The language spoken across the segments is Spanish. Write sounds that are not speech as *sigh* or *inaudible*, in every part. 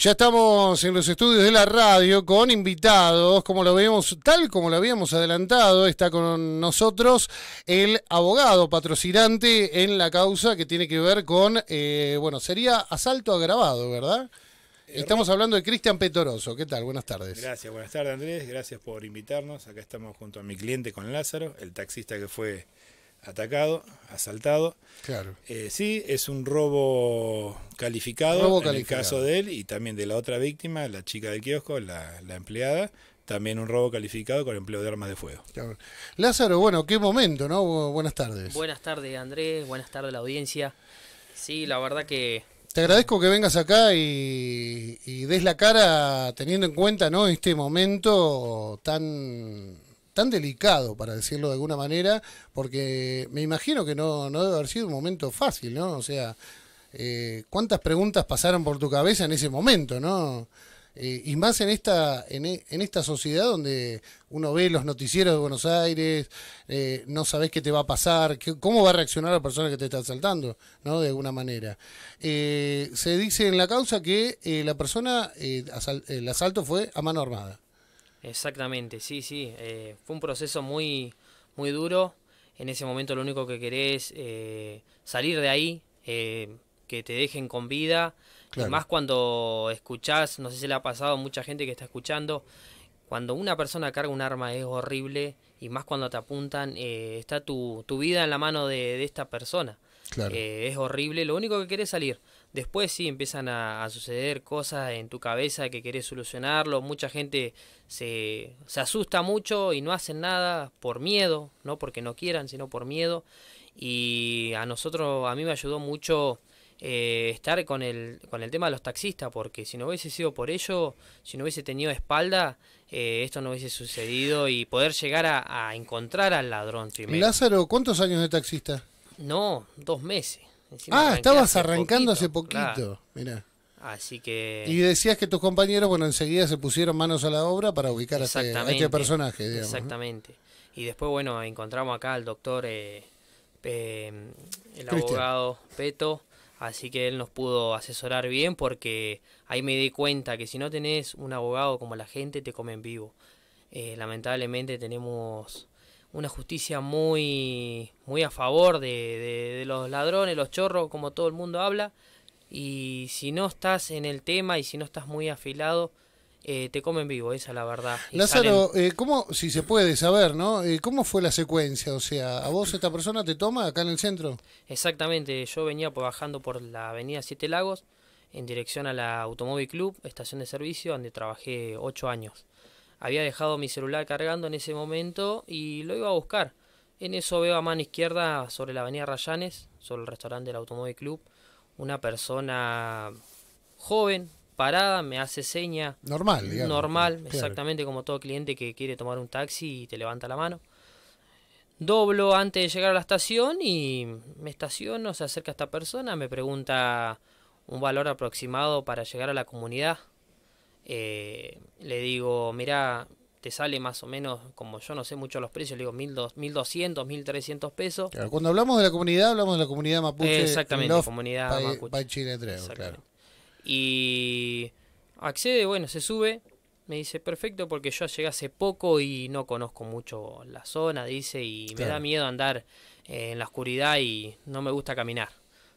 Ya estamos en los estudios de la radio con invitados, como lo vemos, tal como lo habíamos adelantado, está con nosotros el abogado patrocinante en la causa que tiene que ver con, eh, bueno, sería asalto agravado, ¿verdad? Estamos hablando de Cristian Petoroso. ¿Qué tal? Buenas tardes. Gracias, buenas tardes Andrés. Gracias por invitarnos. Acá estamos junto a mi cliente con Lázaro, el taxista que fue atacado, asaltado. Claro. Eh, sí, es un robo calificado, robo en el caso de él y también de la otra víctima, la chica del kiosco, la, empleada. También un robo calificado con empleo de armas de fuego. Lázaro, bueno, qué momento, ¿no? Buenas tardes. Buenas tardes, Andrés. Buenas tardes, la audiencia. Sí, la verdad que te agradezco que vengas acá y, y, des la cara teniendo en cuenta ¿no? este momento tan tan delicado, para decirlo de alguna manera, porque me imagino que no, no debe haber sido un momento fácil, ¿no? O sea, eh, ¿cuántas preguntas pasaron por tu cabeza en ese momento, ¿no? Eh, y más en esta, e, en, esta sociedad donde uno ve los noticieros de Buenos Aires, eh, no sabes qué te va a pasar, cómo va a reaccionar la persona que te está asaltando, ¿no? De alguna manera. se dice en la causa que la persona, el asalto fue a mano armada. Exactamente, sí, sí. Eh, fue un proceso muy, muy duro. En ese momento lo único que querés es eh, salir de ahí, eh, que te dejen con vida. Y más cuando escuchás, no sé si le ha pasado a mucha gente que está escuchando, cuando una persona carga un arma es horrible y más cuando te apuntan, está tu, vida en la mano de esta persona. Eh, es horrible, lo único que quiere salir. Después sí empiezan a, suceder cosas en tu cabeza que querés solucionarlo. Mucha gente se, asusta mucho y no hacen nada por miedo, no porque no quieran, sino por miedo. Y a nosotros, a mí me ayudó mucho eh, estar con el, con el tema de los taxistas, porque si no hubiese sido por ello, si no hubiese tenido espalda, eh, esto no hubiese sucedido y poder llegar a, encontrar al ladrón Lázaro, ¿cuántos años de taxista? No, dos meses. ah, estabas arrancando hace poquito. Así que. Y decías que tus compañeros, bueno, enseguida se pusieron manos a la obra para ubicar a este, este personaje, Exactamente. Y después, bueno, encontramos acá al doctor, eh, el abogado Peto. Así que él nos pudo asesorar bien porque ahí me di cuenta que si no tenés un abogado como la gente, te comen vivo. Eh, lamentablemente tenemos una justicia muy, muy a favor de, los ladrones, los chorros, como todo el mundo habla. Y si no estás en el tema y si no estás muy afilado, eh, te comen vivo, esa es la verdad. Lázaro, eh, ¿cómo, si se puede saber, ¿no? Eh, ¿Cómo fue la secuencia? O sea, ¿a vos esta persona te toma acá en el centro? Exactamente, yo venía bajando por la avenida Siete Lagos en dirección a la Automóvil Club, estación de servicio, donde trabajé ocho años. Había dejado mi celular cargando en ese momento y lo iba a buscar. En eso veo a mano izquierda sobre la avenida Rayanes, sobre el restaurante del Automóvil Club, una persona joven, parada, me hace seña. Normal, digamos. Normal, exactamente como todo cliente que quiere tomar un taxi y te levanta la mano. Doblo antes de llegar a la estación y me estaciono, se acerca esta persona, me pregunta un valor aproximado para llegar a la comunidad. Eh, le digo, mirá, te sale más o menos, como yo no sé mucho los precios, le digo 1200, 1300 pesos. Claro, cuando hablamos de la comunidad, hablamos de la comunidad mapuche. Exactamente, la comunidad mapuche. Y accede, bueno, se sube, me dice, perfecto, porque yo llegué hace poco y no conozco mucho la zona, dice, y me da miedo andar eh, en la oscuridad y no me gusta caminar.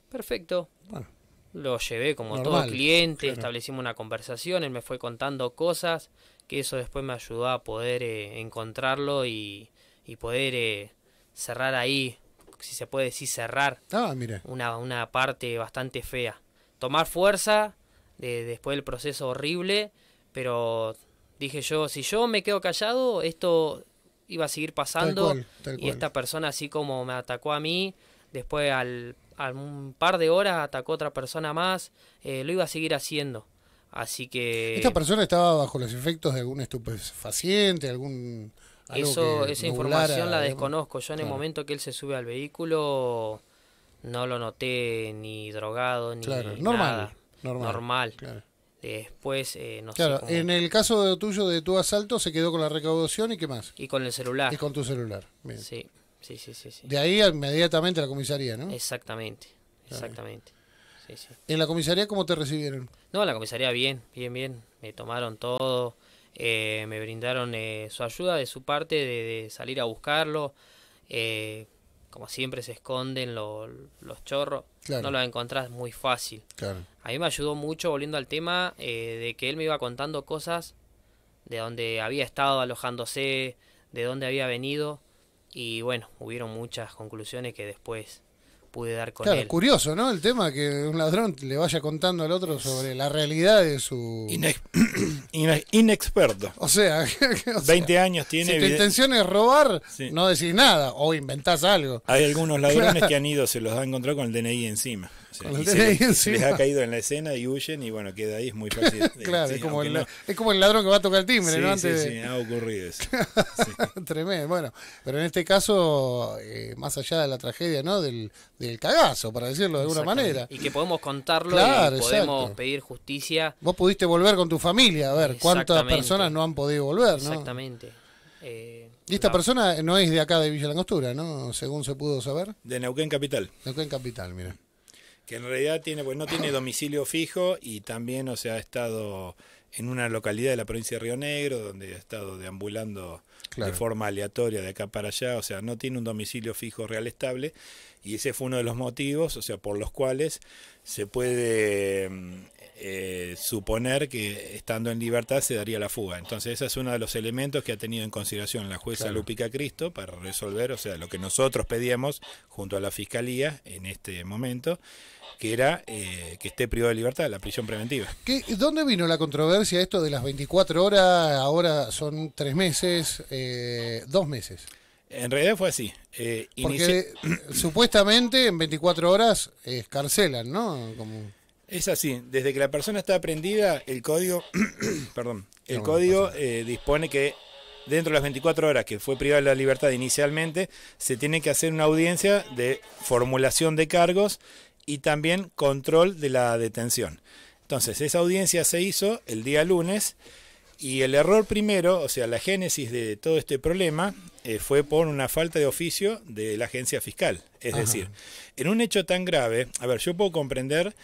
Perfecto. Bueno. Lo llevé como todo cliente, establecimos una conversación, él me fue contando cosas, que eso después me ayudó a poder eh, encontrarlo y, poder eh, cerrar ahí, si se puede decir cerrar, ah, Una, una parte bastante fea. Tomar fuerza después del proceso horrible, pero dije yo, si yo me quedo callado, esto iba a seguir pasando y esta persona así como me atacó a mí, después al un par de horas atacó a otra persona más, eh, lo iba a seguir haciendo. Así que... ¿Esta persona estaba bajo los efectos de algún estupefaciente, algún... Eso, esa información la desconozco. Yo en el momento que él se sube al vehículo no lo noté ni drogado ni claro, normal, normal, Después, eh, no sé cómo... en el caso de tuyo de tu asalto se quedó con la recaudación y qué más. Y con el celular. Y con tu celular. Sí. De ahí inmediatamente a la comisaría, ¿no? Exactamente, exactamente. ¿En la comisaría cómo te recibieron? No, en la comisaría bien, bien, bien. Me tomaron todo, eh, me brindaron eh, su ayuda de su parte de, salir a buscarlo. Eh, como siempre se esconden los chorros, no lo encontrás muy fácil. A mí me ayudó mucho, volviendo al tema, de que él me iba contando cosas de donde había estado alojándose, de dónde había venido y bueno, hubieron muchas conclusiones que después pude dar con claro, Curioso, ¿no? El tema que un ladrón le vaya contando al otro sobre la realidad de su... *clears throat* inexperto. O sea, 20 *laughs* años tiene... Si tu intención es robar, no decís nada o inventas algo. Hay algunos ladrones *laughs* que han ido, se los ha encontrado con el DNI encima les ha caído en la escena y huyen y bueno, queda ahí, es muy fácil. *laughs* claro, es, como el, ladrón que va a tocar el timbre, sí, sí, ha ocurrido eso. *laughs* Tremendo, bueno, pero en este caso, eh, más allá de la tragedia, ¿no? Del, cagazo, para decirlo de alguna manera. Y que podemos contarlo y podemos pedir justicia. Vos pudiste volver con tu familia, a ver cuántas personas no han podido volver, ¿no? Exactamente. Eh, y esta persona no es de acá de Villa Langostura, ¿no? Según se pudo saber. De Neuquén Capital. Neuquén Capital, mira que en realidad tiene, pues no tiene domicilio fijo y también, o sea, ha estado en una localidad de la provincia de Río Negro, donde ha estado deambulando de forma aleatoria de acá para allá, o sea, no tiene un domicilio fijo real estable, y ese fue uno de los motivos, o sea, por los cuales se puede mm, eh, suponer que estando en libertad se daría la fuga. Entonces, ese es uno de los elementos que ha tenido en consideración la jueza Lúpica Lupica Cristo para resolver, o sea, lo que nosotros pedíamos junto a la fiscalía en este momento, que era eh, que esté privado de libertad, la prisión preventiva. ¿Qué, ¿Dónde vino la controversia esto de las 24 horas? Ahora son tres meses, eh, dos meses. En realidad fue así. Porque *clears throat* supuestamente en 24 horas escarcelan, ¿no? Como... Es así, desde que la persona está aprendida, el código, *clears throat* perdón, el código eh, dispone que dentro de las 24 horas que fue privada de la libertad inicialmente, se tiene que hacer una audiencia de formulación de cargos y también control de la detención. Entonces, esa audiencia se hizo el día lunes y el error primero, o sea, la génesis de todo este problema eh, fue por una falta de oficio de la agencia fiscal. Es decir, en un hecho tan grave, a ver, yo puedo comprender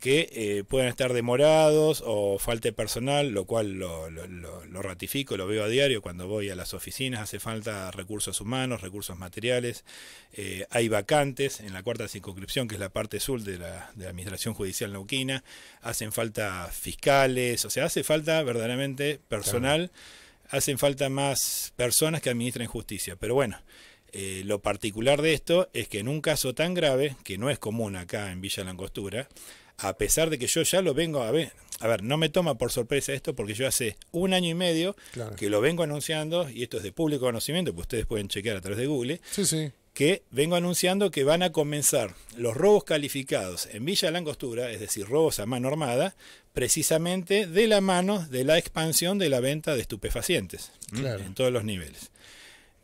que eh, puedan estar demorados o falte personal, lo cual lo, ratifico, lo veo a diario cuando voy a las oficinas, hace falta recursos humanos, recursos materiales, eh, hay vacantes en la cuarta circunscripción, que es la parte sur de la, Administración Judicial Neuquina, hacen falta fiscales, o sea, hace falta verdaderamente personal, hacen falta más personas que administren justicia, pero bueno. Eh, lo particular de esto es que en un caso tan grave, que no es común acá en Villa Langostura, a pesar de que yo ya lo vengo a ver. A ver, no me toma por sorpresa esto porque yo hace un año y medio que lo vengo anunciando, y esto es de público conocimiento, pues ustedes pueden chequear a través de Google, que vengo anunciando que van a comenzar los robos calificados en Villa Langostura, es decir, robos a mano armada, precisamente de la mano de la expansión de la venta de estupefacientes en todos los niveles.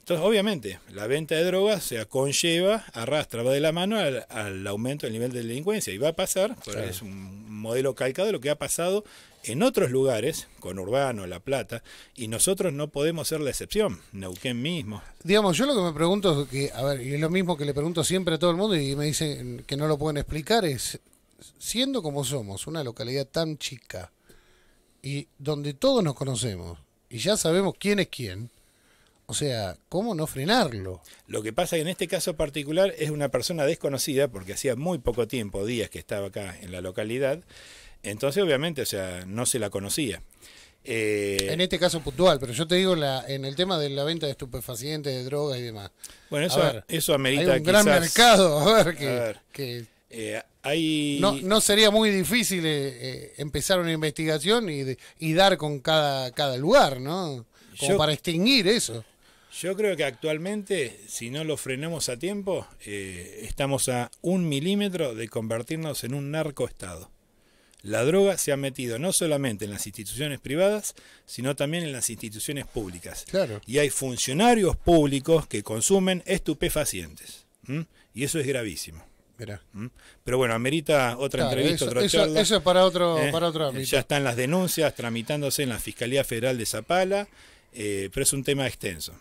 Entonces, obviamente, la venta de drogas se conlleva, arrastra, va de la mano al, aumento del nivel de delincuencia y va a pasar, es un modelo calcado de lo que ha pasado en otros lugares, con Urbano, La Plata, y nosotros no podemos ser la excepción, Neuquén mismo. Digamos, yo lo que me pregunto que, y es lo mismo que le pregunto siempre a todo el mundo y me dicen que no lo pueden explicar, es, siendo como somos, una localidad tan chica y donde todos nos conocemos y ya sabemos quién es quién, o sea, ¿cómo no frenarlo? Lo que pasa es que en este caso particular es una persona desconocida, porque hacía muy poco tiempo, días que estaba acá en la localidad, entonces obviamente, o sea, no se la conocía. Eh, en este caso puntual, pero yo te digo la, en el tema de la venta de estupefacientes, de drogas y demás. Bueno, eso, amerita un gran mercado, *laughs* a ver, que, eh, no, sería muy difícil eh, empezar una investigación y, dar con cada, cada lugar, ¿no? Como para extinguir eso. Yo creo que actualmente, si no lo frenamos a tiempo, eh, estamos a un milímetro de convertirnos en un narcoestado. La droga se ha metido no solamente en las instituciones privadas, sino también en las instituciones públicas. Claro. Y hay funcionarios públicos que consumen estupefacientes. Y eso es gravísimo. Pero bueno, amerita otra entrevista, eso, otra es para otro, eh, para otro ámbito. Ya están las denuncias tramitándose en la Fiscalía Federal de Zapala eh, pero es un tema extenso.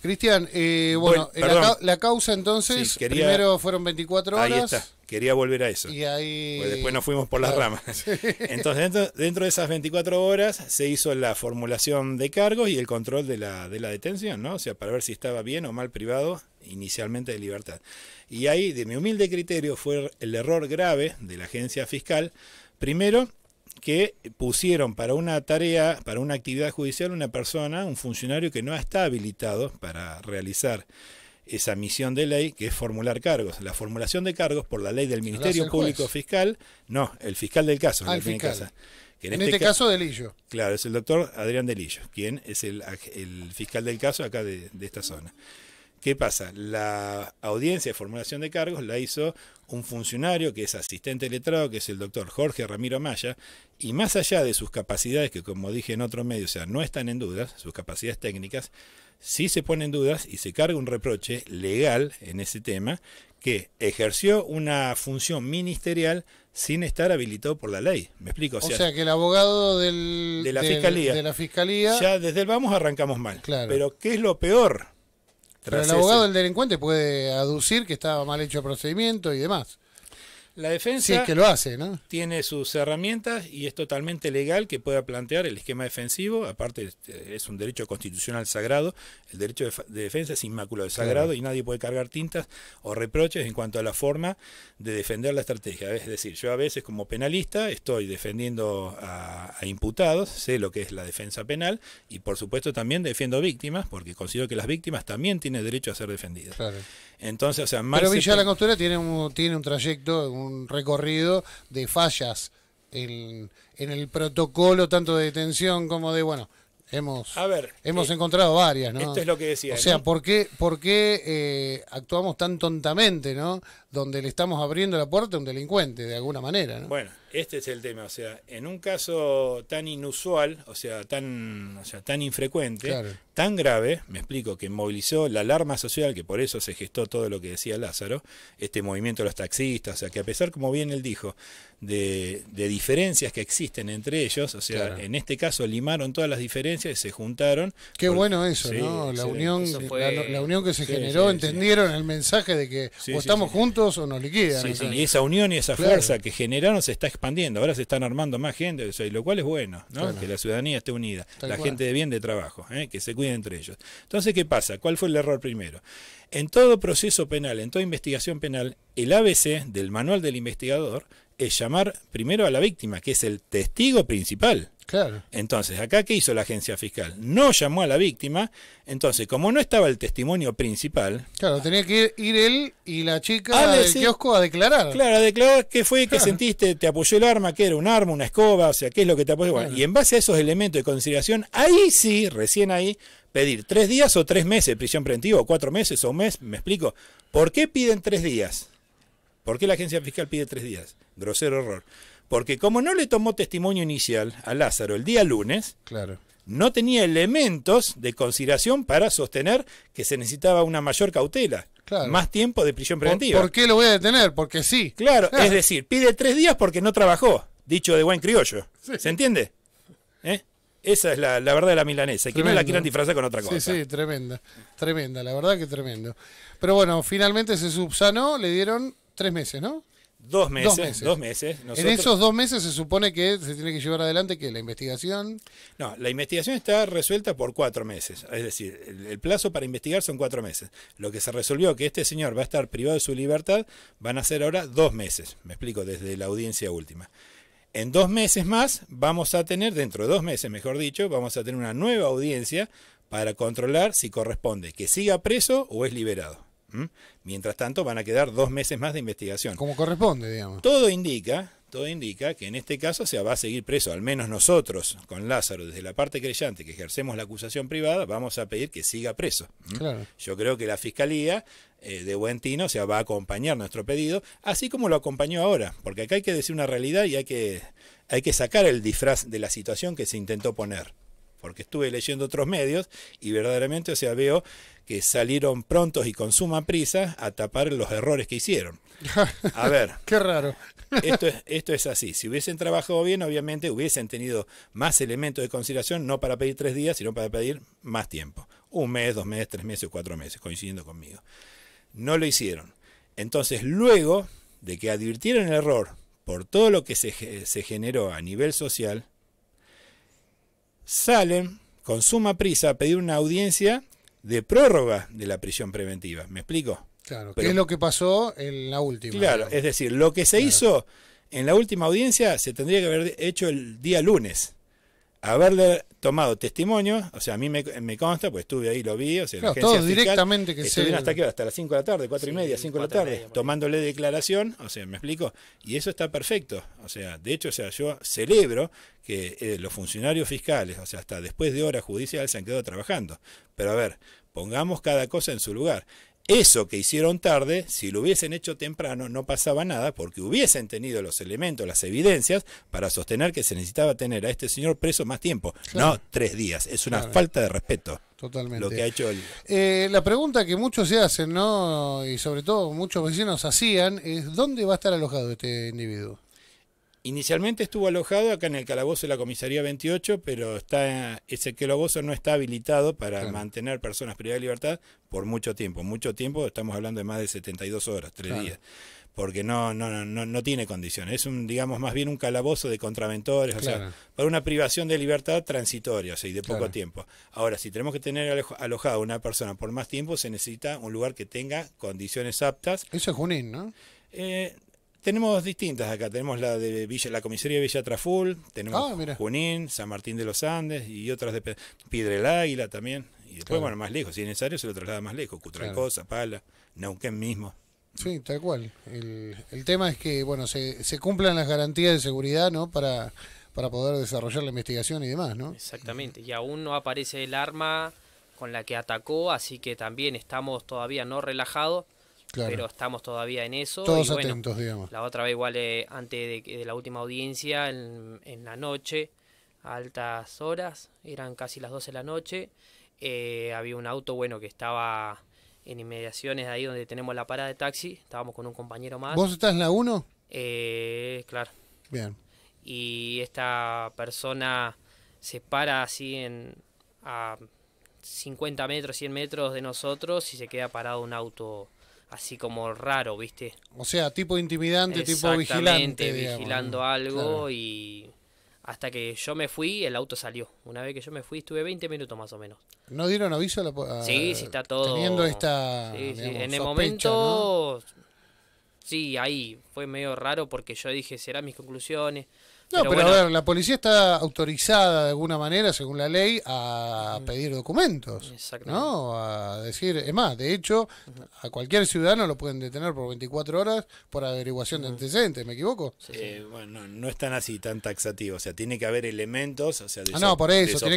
Cristian, eh, bueno, eh, la, causa entonces, primero fueron 24 horas. Ahí está, quería volver a eso. Y ahí... Pues después nos fuimos por las ramas. *laughs* Entonces, dentro, de esas 24 horas se hizo la formulación de cargos y el control de la, de la detención, ¿no? O sea, para ver si estaba bien o mal privado inicialmente de libertad. Y ahí, de mi humilde criterio, fue el error grave de la agencia fiscal. Primero, que pusieron para una tarea, para una actividad judicial, una persona, un funcionario que no está habilitado para realizar esa misión de ley que es formular cargos. La formulación de cargos por la ley del Ministerio Público Fiscal, no, el fiscal del caso. Ah, el fiscal. Casa, en, este, este caso, Delillo. Claro, es el doctor Adrián Delillo, quien es el, fiscal del caso acá de esta zona. ¿Qué pasa? La audiencia de formulación de cargos la hizo un funcionario que es asistente letrado, que es el doctor Jorge Ramiro Maya, y más allá de sus capacidades, que como dije en otro medio, o sea, no están en dudas, sus capacidades técnicas, sí se ponen dudas y se carga un reproche legal en ese tema, que ejerció una función ministerial sin estar habilitado por la ley. ¿Me explico? O sea, que el abogado de, la fiscalía, de la fiscalía... Ya desde el vamos arrancamos mal. Claro. Pero ¿qué es lo peor? Pero el abogado del delincuente puede aducir que estaba mal hecho el procedimiento y demás. La defensa tiene sus herramientas y es totalmente legal que pueda plantear el esquema defensivo. Aparte, este, es un derecho constitucional sagrado. El derecho de, defensa es inmaculado, sagrado y nadie puede cargar tintas o reproches en cuanto a la forma de defender la estrategia. Es decir, yo a veces como penalista estoy defendiendo a, imputados, sé lo que es la defensa penal y por supuesto también defiendo víctimas porque considero que las víctimas también tienen derecho a ser defendidas. Entonces, o sea, Pero Villa la Costura tiene un, tiene un trayecto, un recorrido de fallas en, el protocolo tanto de detención como de, bueno, hemos, hemos eh, encontrado varias, ¿no? Esto es lo que decía. O sea, ¿por qué, por qué eh, actuamos tan tontamente, ¿no? Donde le estamos abriendo la puerta a un delincuente, de alguna manera, ¿no? Bueno. Este es el tema, o sea, en un caso tan inusual, o sea, tan, sea, tan infrecuente, tan grave, me explico, que movilizó la alarma social, que por eso se gestó todo lo que decía Lázaro, este movimiento de los taxistas, o sea, que a pesar, como bien él dijo, de, diferencias que existen entre ellos, o sea, en este caso limaron todas las diferencias y se juntaron. Qué bueno eso, ¿no? La, unión, la, unión que se generó, entendieron el mensaje de que o estamos juntos o nos liquidan. y esa unión y esa fuerza que generaron se está ahora se están armando más gente, lo cual es bueno, que la ciudadanía esté unida, la gente de bien de trabajo, ¿eh? que se cuide entre ellos. Entonces, ¿qué pasa? ¿Cuál fue el error primero? En todo proceso penal, en toda investigación penal, el ABC del manual del investigador es llamar primero a la víctima, que es el testigo principal. Claro. Entonces, acá qué hizo la agencia fiscal? No llamó a la víctima, entonces, como no estaba el testimonio principal. Claro, tenía que ir, él y la chica ah, del kiosco a declarar. Claro, a declarar qué fue, que sentiste, te apoyó el arma, qué era un arma, una escoba, o sea, qué es lo que te apoyó. Y en base a esos elementos de consideración, ahí sí, recién ahí, pedir tres días o tres meses de prisión preventiva, o cuatro meses o un mes, me explico. ¿Por qué piden tres días? ¿Por qué la agencia fiscal pide tres días? Grosero error. Porque como no le tomó testimonio inicial a Lázaro el día lunes, claro. no tenía elementos de consideración para sostener que se necesitaba una mayor cautela. Claro. Más tiempo de prisión preventiva. ¿Por, qué lo voy a detener? Porque sí. Claro, *laughs* es decir, pide tres días porque no trabajó, dicho de buen criollo. ¿Se entiende? ¿Eh? Esa es la, verdad de la milanesa. que no la quieran disfrazar con otra cosa. Sí, sí, tremenda. Tremenda, la verdad que tremendo. Pero bueno, finalmente se subsanó, le dieron tres meses, ¿no? Dos meses, dos meses. En esos dos meses se supone que se tiene que llevar adelante que la investigación. No, la investigación está resuelta por cuatro meses. Es decir, el, el, plazo para investigar son cuatro meses. Lo que se resolvió que este señor va a estar privado de su libertad van a ser ahora dos meses. Me explico, desde la audiencia última. En dos meses más vamos a tener, dentro de dos meses mejor dicho, vamos a tener una nueva audiencia para controlar si corresponde que siga preso o es liberado. Mientras tanto van a quedar dos meses más de investigación. Como corresponde, digamos. Todo indica todo indica que en este caso se va a seguir preso, al menos nosotros con Lázaro, desde la parte creyente que ejercemos la acusación privada, vamos a pedir que siga preso. Yo creo que la Fiscalía eh, de Buentino tino va a acompañar nuestro pedido, así como lo acompañó ahora, porque acá hay que decir una realidad y hay que, hay que sacar el disfraz de la situación que se intentó poner porque estuve leyendo otros medios y verdaderamente, o sea, veo que salieron prontos y con suma prisa a tapar los errores que hicieron. *laughs* A ver. Qué raro. Esto es, esto es así. Si hubiesen trabajado bien, obviamente hubiesen tenido más elementos de consideración, no para pedir tres días, sino para pedir más tiempo. Un mes, dos meses, tres meses, cuatro meses, coincidiendo conmigo. No lo hicieron. Entonces, luego de que advirtieron el error por todo lo que se, se generó a nivel social, salen con suma prisa a pedir una audiencia de prórroga de la prisión preventiva. ¿Me explico? Claro, es lo que pasó en la última? Claro, es decir, lo que se hizo en la última audiencia se tendría que haber hecho el día lunes haberle tomado testimonio, o sea, a mí me, consta, pues estuve ahí, lo vi, o sea, la directamente que se hasta qué hasta las 5 de la tarde, 4 y media, 5 de la tarde, tomándole declaración, o sea, me explico, y eso está perfecto, o sea, de hecho, o sea, yo celebro que eh, los funcionarios fiscales, o sea, hasta después de hora judicial se han quedado trabajando, pero a ver, pongamos cada cosa en su lugar. Eso que hicieron tarde, si lo hubiesen hecho temprano, no pasaba nada porque hubiesen tenido los elementos, las evidencias para sostener que se necesitaba tener a este señor preso más tiempo, no tres días. Es una falta de respeto. Totalmente. Lo que ha hecho eh, la pregunta que muchos se hacen, ¿no? Y sobre todo muchos vecinos hacían, es ¿dónde va a estar alojado este individuo? Inicialmente estuvo alojado acá en el calabozo de la comisaría 28, pero está ese calabozo no está habilitado para mantener personas privadas de libertad por mucho tiempo. Mucho tiempo, estamos hablando de más de 72 horas, tres días porque no, no, no, no tiene condiciones. Es un, digamos, más bien un calabozo de contraventores, o sea, para una privación de libertad transitoria, o sea, y de poco tiempo. Ahora, si tenemos que tener alojada una persona por más tiempo, se necesita un lugar que tenga condiciones aptas. Eso es Junín, ¿no? Eh, tenemos distintas acá, tenemos la de Villa, la comisaría de Villa Traful, tenemos ah, Junín, San Martín de los Andes y otras de el Águila también. Y después, bueno, más lejos, si es necesario se lo traslada más lejos, Cutralcó, Pala, Neuquén mismo. Sí, tal cual. El, tema es que, bueno, se, se cumplan las garantías de seguridad, ¿no? Para, para poder desarrollar la investigación y demás, ¿no? Exactamente. Y aún no aparece el arma con la que atacó, así que también estamos todavía no relajados pero estamos todavía en eso. Todos atentos, digamos. La otra vez, igual eh, antes de, la última audiencia, en, la noche, a altas horas, eran casi las 12 de la noche, eh, había un auto, bueno, que estaba en inmediaciones de ahí donde tenemos la parada de taxi. Estábamos con un compañero más. ¿Vos estás en la 1? Eh, claro. Bien. Y esta persona se para así en, a 50 metros, 100 metros de nosotros y se queda parado un auto así como raro, ¿viste? O sea, tipo intimidante, tipo vigilante. vigilando algo y hasta que yo me fui, el auto salió. Una vez que yo me fui, estuve 20 minutos más o menos. ¿No dieron aviso a la Sí, sí, está todo. Teniendo esta. En el momento. Sí, ahí fue medio raro porque yo dije, serán mis conclusiones. No, pero, a ver, la policía está autorizada de alguna manera, según la ley, a pedir documentos. ¿No? A decir, es más, de hecho, a cualquier ciudadano lo pueden detener por 24 horas por averiguación de antecedentes, ¿me equivoco? Eh, bueno, no es tan así, tan taxativo. O sea, tiene que haber elementos, o sea, de, ah, no, por eso, que,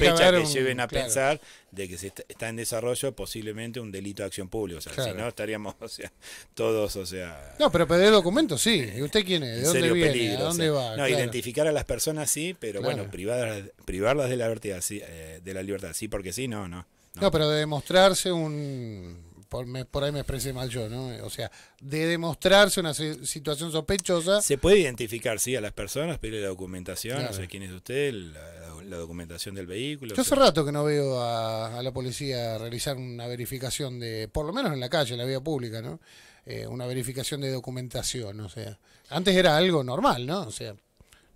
lleven a pensar de que está, en desarrollo posiblemente un delito de acción pública. O sea, si no, estaríamos, o sea, todos, o sea. No, pero pedir documentos sí. Eh, ¿Y usted quién es? ¿De dónde viene? ¿A dónde va? No, identificar a las personas sí, pero bueno, privarlas de la, libertad, sí, eh, de la libertad, sí, porque sí, no, no. No, pero de demostrarse un... Por, me, por, ahí me expresé mal yo, ¿no? O sea, de demostrarse una situación sospechosa. Se puede identificar, sí, a las personas, pero la documentación, No sé quién es usted, la, documentación del vehículo. Yo hace rato que no veo a, la policía realizar una verificación de, por lo menos en la calle, en la vía pública, ¿no? Eh, una verificación de documentación, o sea. Antes era algo normal, ¿no? O sea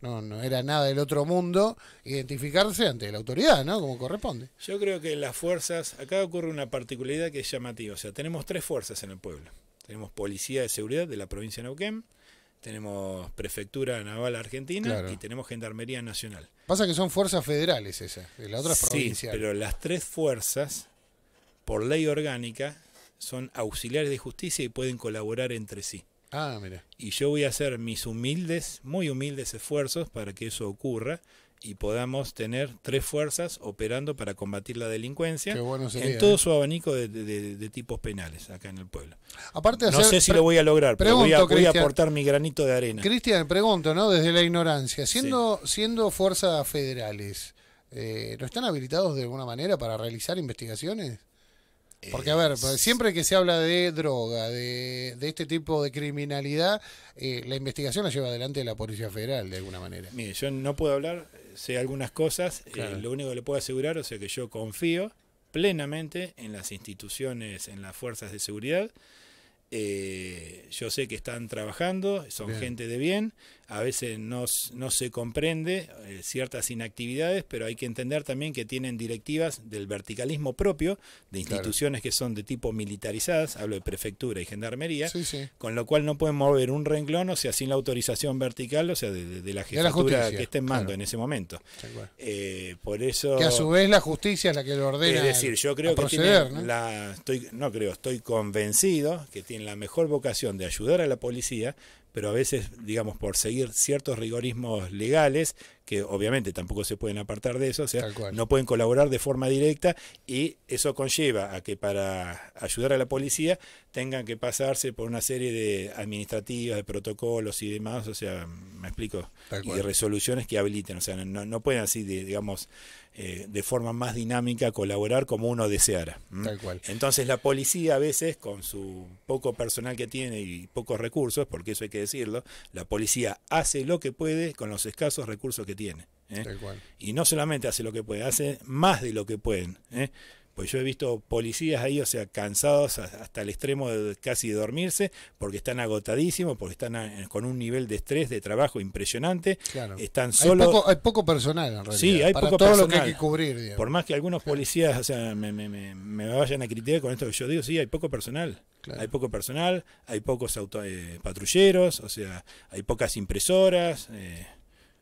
no, no era nada del otro mundo, identificarse ante la autoridad, ¿no? Como corresponde. Yo creo que las fuerzas, acá ocurre una particularidad que es llamativa, o sea, tenemos tres fuerzas en el pueblo. Tenemos Policía de Seguridad de la provincia de Neuquén, tenemos Prefectura Naval Argentina y tenemos Gendarmería Nacional. Pasa que son fuerzas federales esas, las otras sí, provincias. Pero las tres fuerzas, por ley orgánica, son auxiliares de justicia y pueden colaborar entre sí. Ah, y yo voy a hacer mis humildes, muy humildes esfuerzos para que eso ocurra y podamos tener tres fuerzas operando para combatir la delincuencia en todo ¿eh? su abanico de, tipos penales acá en el pueblo. Aparte no sé si lo voy a lograr, pero voy a, aportar mi granito de arena. Cristian, pregunto, ¿no? Desde la ignorancia, siendo, siendo fuerzas federales, eh, ¿no están habilitados de alguna manera para realizar investigaciones? Porque, a eh, ver, pues, siempre que se habla de droga, de, este tipo de criminalidad, eh, la investigación la lleva adelante la Policía Federal, de alguna manera. Mire, yo no puedo hablar, sé algunas cosas, eh, lo único que le puedo asegurar, o sea que yo confío plenamente en las instituciones, en las fuerzas de seguridad. yo sé que están trabajando, son gente de bien a veces no, se comprende eh, ciertas inactividades, pero hay que entender también que tienen directivas del verticalismo propio, de instituciones que son de tipo militarizadas, hablo de prefectura y gendarmería, con lo cual no pueden mover un renglón, o sea, sin la autorización vertical, o sea, de, la jefatura que esté en mando en ese momento. Eh, por eso... Que a su vez la justicia es la que lo ordena. Es decir, yo creo proceder, ¿no? la... Estoy, no creo, estoy convencido que tiene la mejor vocación de ayudar a la policía, pero a veces, digamos, por seguir ciertos rigorismos legales, que obviamente tampoco se pueden apartar de eso, o sea, no pueden colaborar de forma directa y eso conlleva a que para ayudar a la policía tengan que pasarse por una serie de administrativas, de protocolos y demás, o sea, me explico, y resoluciones que habiliten, o sea, no, pueden así, digamos, eh, de forma más dinámica colaborar como uno deseara. Tal cual. Entonces la policía a veces, con su poco personal que tiene y pocos recursos, porque eso hay que decirlo, la policía hace lo que puede con los escasos recursos que tiene. ¿eh? Y no solamente hace lo que puede, hace más de lo que pueden. ¿eh? Pues yo he visto policías ahí, o sea, cansados hasta el extremo de casi de dormirse, porque están agotadísimos, porque están con un nivel de estrés, de trabajo impresionante. Claro. Están solo... hay, poco, personal, en realidad. Sí, hay poco todo personal. lo que cubrir. Por más que algunos policías o sea, me, vayan a criticar con esto que yo digo, sí, hay poco personal. Hay poco personal, hay pocos eh, patrulleros, o sea, hay pocas impresoras.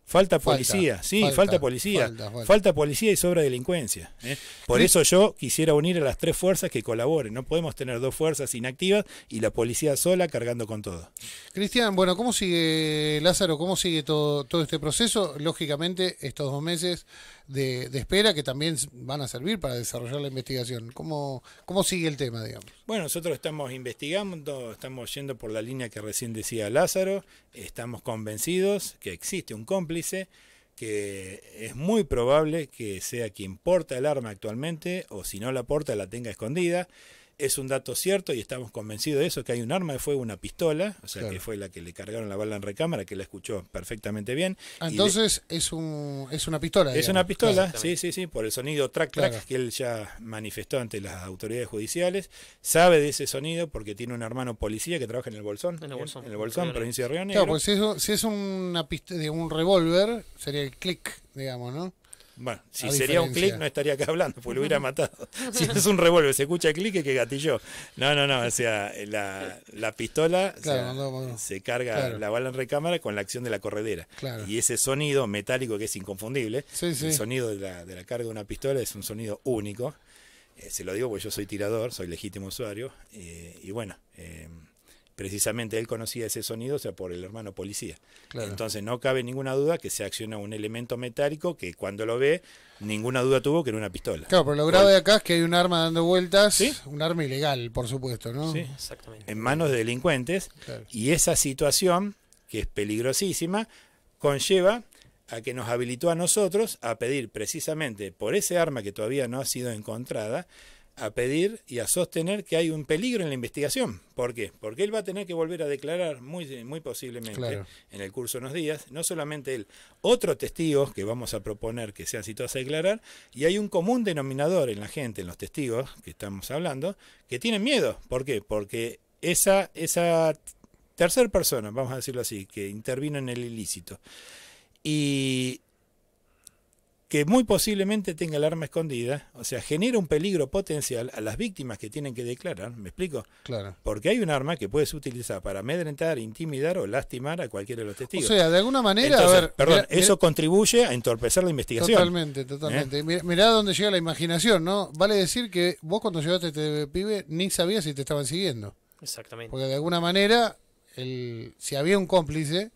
Falta policía, sí, falta, policía. Falta, policía y sobra delincuencia. ¿eh? Por eso yo quisiera unir a las tres fuerzas que colaboren. No podemos tener dos fuerzas inactivas y la policía sola cargando con todo. Cristian, bueno, ¿cómo sigue Lázaro? ¿Cómo sigue todo, todo este proceso? Lógicamente, estos dos meses de, espera que también van a servir para desarrollar la investigación. ¿Cómo, ¿Cómo sigue el tema, digamos? Bueno, nosotros estamos investigando, estamos yendo por la línea que recién decía Lázaro, estamos convencidos que existe un cómplice que es muy probable que sea quien porta el arma actualmente o si no la porta la tenga escondida. Es un dato cierto y estamos convencidos de eso, que hay un arma de fuego, una pistola, o sea que fue la que le cargaron la bala en recámara, que la escuchó perfectamente bien. entonces es, un, es una pistola. Es una pistola, sí, sí, sí, por el sonido track track que él ya manifestó ante las autoridades judiciales. Sabe de ese sonido porque tiene un hermano policía que trabaja en el Bolsón. En el ¿eh? Bolsón, provincia de Río Negro. Claro, pues si es, de un revólver, sería el click, digamos, ¿no? Bueno, si sería un clic no estaría acá hablando, pues lo hubiera matado. *laughs* Si es un revólver, se escucha el clic es que gatillo. No, no, no, o sea, la, pistola se carga la bala en recámara con la acción de la corredera. Y ese sonido metálico que es inconfundible, el sonido de la, de la carga de una pistola es un sonido único. Eh, se lo digo porque yo soy tirador, soy legítimo usuario. Eh, y bueno, eh, precisamente él conocía ese sonido, o sea, por el hermano policía. Entonces no cabe ninguna duda que se acciona un elemento metálico que cuando lo ve, ninguna duda tuvo que era una pistola. Claro, pero lo grave de acá es que hay un arma dando vueltas, un arma ilegal, por supuesto, ¿no? Sí, exactamente. En manos de delincuentes. Y esa situación, que es peligrosísima, conlleva a que nos habilitó a nosotros a pedir precisamente por ese arma que todavía no ha sido encontrada, a pedir y a sostener que hay un peligro en la investigación. ¿Por qué? Porque él va a tener que volver a declarar muy, muy posiblemente en el curso de unos días, no solamente él, otro testigos que vamos a proponer que sean citados a declarar, y hay un común denominador en la gente, en los testigos que estamos hablando, que tienen miedo. ¿Por qué? Porque esa, esa tercera persona, vamos a decirlo así, que intervino en el ilícito, y que muy posiblemente tenga el arma escondida, o sea, genera un peligro potencial a las víctimas que tienen que declarar, ¿me explico? Claro. Porque hay un arma que puedes utilizar para amedrentar, intimidar o lastimar a cualquiera de los testigos. O sea, de alguna manera, Perdón, eso contribuye a entorpecer la investigación. Totalmente, totalmente. ¿eh? Mirá, dónde llega la imaginación, ¿no? Vale decir que vos cuando llegaste a este pibe ni sabías si te estaban siguiendo. Exactamente. Porque de alguna manera, si había un cómplice...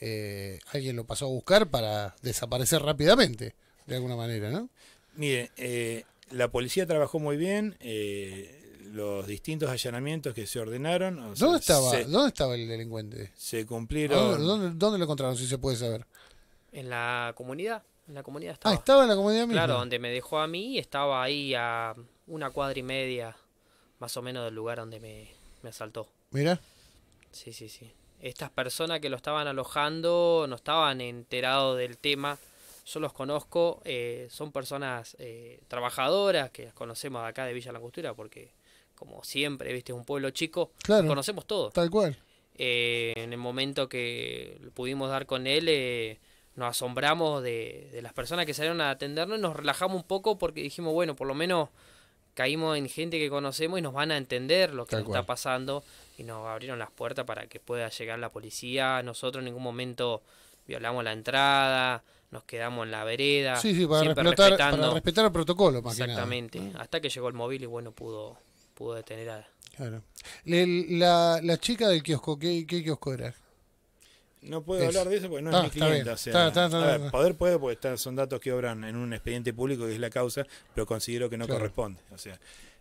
Eh, alguien lo pasó a buscar para desaparecer rápidamente de alguna manera, ¿no? Mire, eh, la policía trabajó muy bien, eh, los distintos allanamientos que se ordenaron. ¿Dónde, estaba, ¿Dónde estaba el delincuente? Se cumplieron. ¿Dónde, lo encontraron, si se puede saber? En la comunidad. En la comunidad ah, estaba. Ah, estaba en la comunidad misma. Claro, donde me dejó a mí, estaba ahí a una cuadra y media, más o menos, del lugar donde me, me asaltó. Mira. Sí, sí, sí. Estas personas que lo estaban alojando no estaban enterados del tema yo los conozco, eh, son personas eh, trabajadoras que las conocemos acá de Villa La Langostura porque como siempre, viste, es un pueblo chico, conocemos todo. Tal cual. Eh, en el momento que pudimos dar con él, nos asombramos de, las personas que salieron a atendernos y nos relajamos un poco porque dijimos, bueno, por lo menos caímos en gente que conocemos y nos van a entender lo que está pasando y nos abrieron las puertas para que pueda llegar la policía. Nosotros en ningún momento violamos la entrada, nos quedamos en la vereda. Sí, sí, para, respetar, respetar el protocolo más Exactamente, hasta que llegó el móvil y bueno, pudo, pudo detener a... Claro. la, chica del kiosco, ¿qué, kiosco era? No puedo hablar de eso porque no, es ah, mi cliente. poder puede porque son datos que obran en un expediente público que es la causa, pero considero que no corresponde. O sea,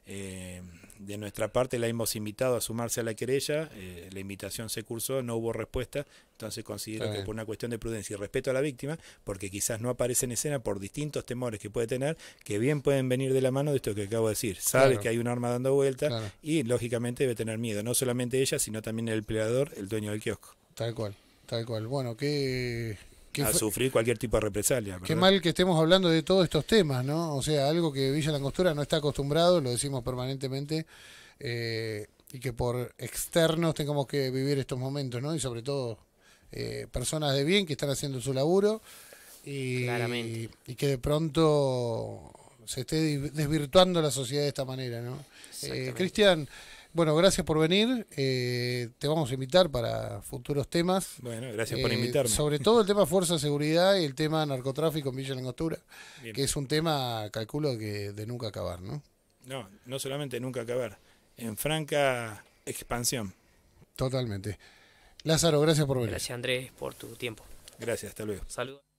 eh, de nuestra parte la hemos invitado a sumarse a la querella, eh, la invitación se cursó, no hubo respuesta, entonces considero que por una cuestión de prudencia y respeto a la víctima, porque quizás no aparece en escena por distintos temores que puede tener, que bien pueden venir de la mano de esto que acabo de decir. sabe que hay un arma dando vuelta y lógicamente debe tener miedo, no solamente ella, sino también el empleador, el dueño del kiosco. Tal cual, tal cual. Bueno, qué, a sufrir cualquier tipo de represalia. Qué mal que estemos hablando de todos estos temas, ¿no? O sea, algo que Villa La Langostura no está acostumbrado, lo decimos permanentemente, eh, y que por externos tengamos que vivir estos momentos, ¿no? Y sobre todo eh, personas de bien que están haciendo su laburo y, Claramente. y que de pronto se esté desvirtuando la sociedad de esta manera, ¿no? Eh, Cristian, bueno, gracias por venir. Eh, te vamos a invitar para futuros temas. Bueno, gracias por eh, invitarme. Sobre todo el tema *laughs* fuerza, seguridad y el tema narcotráfico en Villa Langostura, que es un tema, calculo, que de nunca acabar, ¿no? No, no solamente nunca acabar, en franca expansión. Totalmente. Lázaro, gracias por venir. Gracias, Andrés, por tu tiempo. Gracias, hasta luego. Saludos.